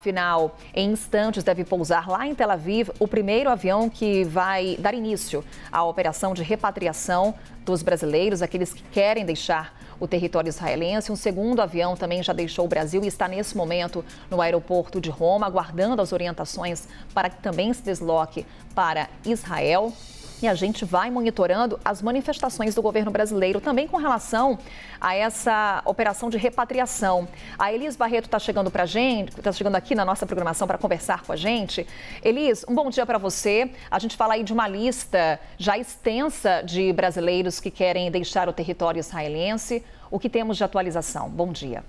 Final. Em instantes, deve pousar lá em Tel Aviv o primeiro avião que vai dar início à operação de repatriação dos brasileiros, aqueles que querem deixar o território israelense. Um segundo avião também já deixou o Brasil e está nesse momento no aeroporto de Roma, aguardando as orientações para que também se desloque para Israel. E a gente vai monitorando as manifestações do governo brasileiro também com relação a essa operação de repatriação. A Elis Barreto está chegando para gente, está chegando aqui na nossa programação para conversar com a gente. Elis, um bom dia para você. A gente fala aí de uma lista já extensa de brasileiros que querem deixar o território israelense. O que temos de atualização? Bom dia.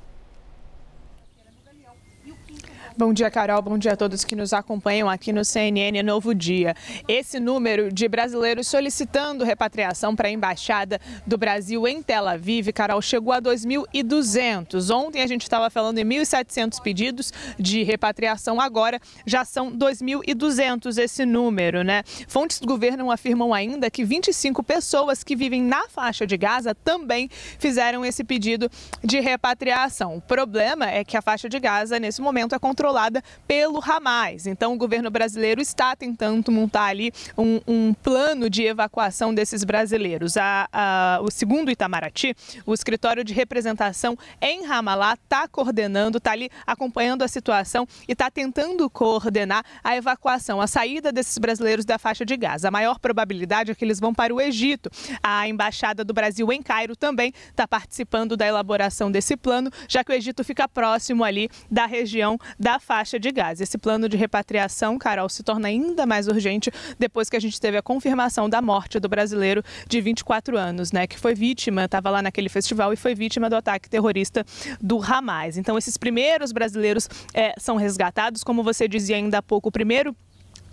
Bom dia, Carol. Bom dia a todos que nos acompanham aqui no CNN Novo Dia. Esse número de brasileiros solicitando repatriação para a Embaixada do Brasil em Tel Aviv, Carol, chegou a 2.200. Ontem a gente estava falando em 1.700 pedidos de repatriação, agora já são 2.200 esse número, né? Fontes do governo afirmam ainda que 25 pessoas que vivem na faixa de Gaza também fizeram esse pedido de repatriação. O problema é que a faixa de Gaza, nesse momento, é controlada pelo Hamas. Então, o governo brasileiro está tentando montar ali um, um plano de evacuação desses brasileiros. A, a, o segundo Itamaraty, o escritório de representação em Ramallah, está coordenando, está ali acompanhando a situação e está tentando coordenar a evacuação, a saída desses brasileiros da faixa de Gaza. A maior probabilidade é que eles vão para o Egito. A embaixada do Brasil em Cairo também está participando da elaboração desse plano, já que o Egito fica próximo ali da região da da faixa de gás. Esse plano de repatriação, Carol, se torna ainda mais urgente depois que a gente teve a confirmação da morte do brasileiro de 24 anos, né, que foi vítima, estava lá naquele festival e foi vítima do ataque terrorista do Hamas. Então, esses primeiros brasileiros é, são resgatados, como você dizia ainda há pouco, o primeiro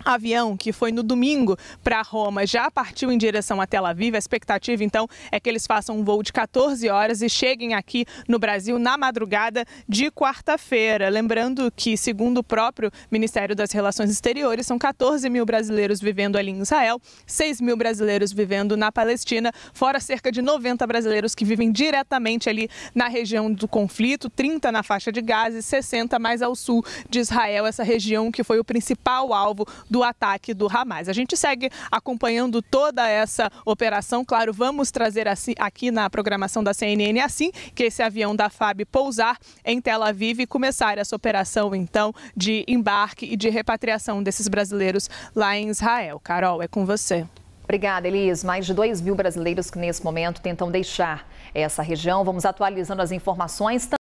avião que foi no domingo para Roma já partiu em direção a Tel Aviv. A expectativa, então, é que eles façam um voo de 14 horas e cheguem aqui no Brasil na madrugada de quarta-feira. Lembrando que, segundo o próprio Ministério das Relações Exteriores, são 14 mil brasileiros vivendo ali em Israel, 6 mil brasileiros vivendo na Palestina, fora cerca de 90 brasileiros que vivem diretamente ali na região do conflito, 30 na faixa de Gaza e 60 mais ao sul de Israel, essa região que foi o principal alvo do do ataque do Hamas. A gente segue acompanhando toda essa operação. Claro, vamos trazer aqui na programação da CNN assim que esse avião da FAB pousar em Tel Aviv e começar essa operação, então, de embarque e de repatriação desses brasileiros lá em Israel. Carol, é com você. Obrigada, Elis. Mais de 2 mil brasileiros que nesse momento tentam deixar essa região. Vamos atualizando as informações.